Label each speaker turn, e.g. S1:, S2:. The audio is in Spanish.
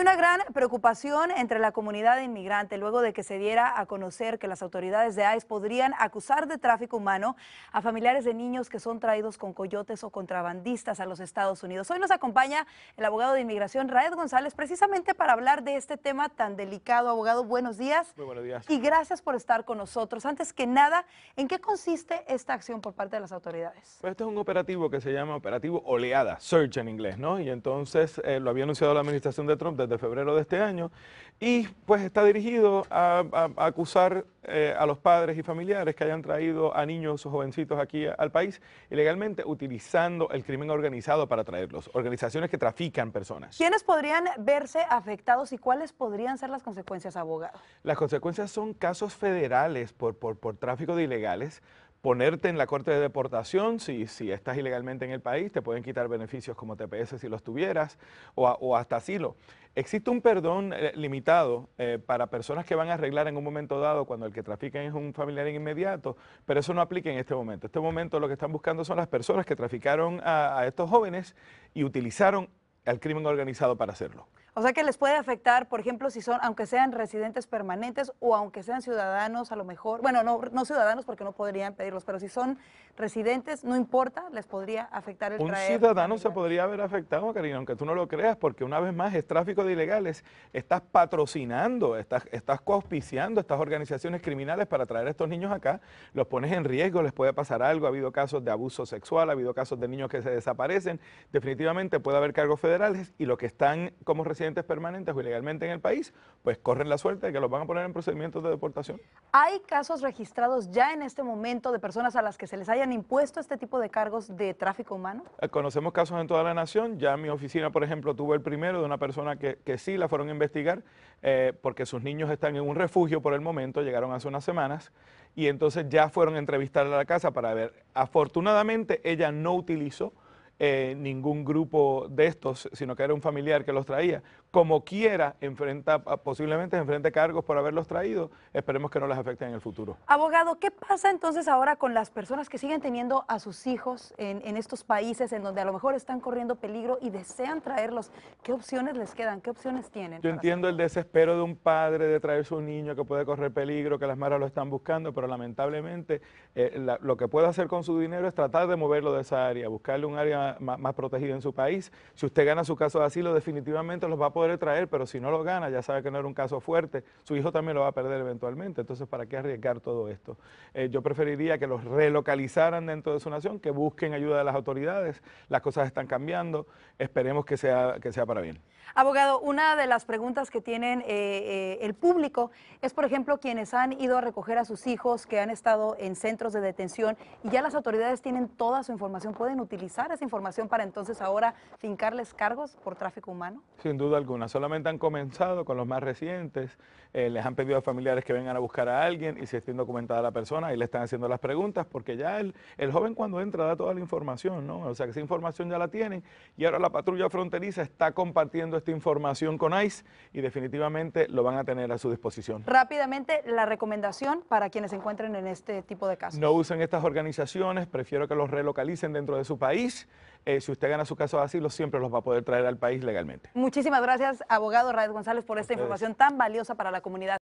S1: una gran preocupación entre la comunidad inmigrante luego de que se diera a conocer que las autoridades de ICE podrían acusar de tráfico humano a familiares de niños que son traídos con coyotes o contrabandistas a los Estados Unidos. Hoy nos acompaña el abogado de inmigración Raed González precisamente para hablar de este tema tan delicado. Abogado, buenos días. Muy buenos días. Y gracias por estar con nosotros. Antes que nada, ¿en qué consiste esta acción por parte de las autoridades?
S2: Pues este es un operativo que se llama operativo Oleada, Search en inglés, ¿no? Y entonces eh, lo había anunciado la administración de Trump desde de febrero de este año, y pues está dirigido a, acusar eh, a los padres y familiares que hayan traído a niños o jovencitos aquí al país ilegalmente utilizando el crimen organizado para traerlos, organizaciones que trafican personas.
S1: ¿Quiénes podrían verse afectados y cuáles podrían ser las consecuencias, abogado?
S2: Las consecuencias son casos federales por, por, por tráfico de ilegales, ponerte en la corte de deportación si, si estás ilegalmente en el país, te pueden quitar beneficios como TPS si los tuvieras o, hasta asilo. Existe un perdón eh, limitado eh, para personas que van a arreglar en un momento dado cuando el que trafican es un familiar inmediato, pero eso no aplica en este momento. En este momento lo que están buscando son las personas que traficaron a estos jóvenes y utilizaron al crimen organizado para hacerlo.
S1: O sea que les puede afectar, por ejemplo, si son, aunque sean residentes permanentes o aunque sean ciudadanos, a lo mejor, bueno, no, no ciudadanos porque no podrían pedirlos, pero si son residentes, no importa, les podría afectar el Un ciudadano
S2: se podría haber afectado, cariño, aunque tú no lo creas, porque una vez más es tráfico de ilegales. Estás patrocinando, estás, estás coauspiciando estas organizaciones criminales para traer a estos niños acá, los pones en riesgo, les puede pasar algo, ha habido casos de abuso sexual, ha habido casos de niños que se desaparecen, definitivamente puede haber cargo federales y los que están como residentes permanentes o ilegalmente en el país, pues corren la suerte de que los van a poner en procedimientos de deportación.
S1: ¿Hay casos registrados ya en este momento de personas a las que se les hayan impuesto este tipo de cargos de tráfico humano?
S2: Eh, conocemos casos en toda la nación. Ya mi oficina, por ejemplo, tuvo el primero de una persona que, sí la fueron a investigar eh, porque sus niños están en un refugio por el momento, llegaron hace unas semanas y entonces ya fueron a entrevistarla a la casa para ver. Afortunadamente ella no utilizó eh, ningún grupo de estos, sino que era un familiar que los traía. Como quiera, enfrenta, posiblemente enfrente cargos por haberlos traído, esperemos que no les afecte en el futuro.
S1: Abogado, ¿qué pasa entonces ahora con las personas que siguen teniendo a sus hijos en, estos países en donde a lo mejor están corriendo peligro y desean traerlos? ¿Qué opciones les quedan? ¿Qué opciones tienen? Yo
S2: entiendo el desespero de un padre de traer su niño que puede correr peligro, que las maras lo están buscando, pero lamentablemente eh, lo que puede hacer con su dinero es tratar de moverlo de esa área, buscarle un área más, protegido en su país. Si usted gana su caso de asilo, definitivamente los va a poder traer, pero si no lo gana, ya sabe que no era un caso fuerte, su hijo también lo va a perder eventualmente. Entonces, ¿para qué arriesgar todo esto? Eh, yo preferiría que los relocalizaran dentro de su nación, que busquen ayuda de las autoridades. Las cosas están cambiando, esperemos que sea, que sea para bien.
S1: Abogado, una de las preguntas que tienen eh, eh, el público es, por ejemplo, quienes han ido a recoger a sus hijos que han estado en centros de detención y ya las autoridades tienen toda su información, pueden utilizar esa información información para entonces ahora fincarles cargos por tráfico humano?
S2: Sin duda alguna, solamente han comenzado con los más recientes, eh, les han pedido a familiares que vengan a buscar a alguien y si estén indocumentada la persona, y le están haciendo las preguntas, porque ya el, el joven cuando entra da toda la información, ¿no? O sea que esa información ya la tienen y ahora la patrulla fronteriza está compartiendo esta información con ICE y definitivamente lo van a tener a su disposición.
S1: Rápidamente, la recomendación para quienes se encuentren en este tipo de casos.
S2: No usen estas organizaciones, prefiero que los relocalicen dentro de su país. Eh, si usted gana su caso de asilo, siempre los va a poder traer al país legalmente.
S1: Muchísimas gracias, abogado Raed González, por esta información tan valiosa para la comunidad.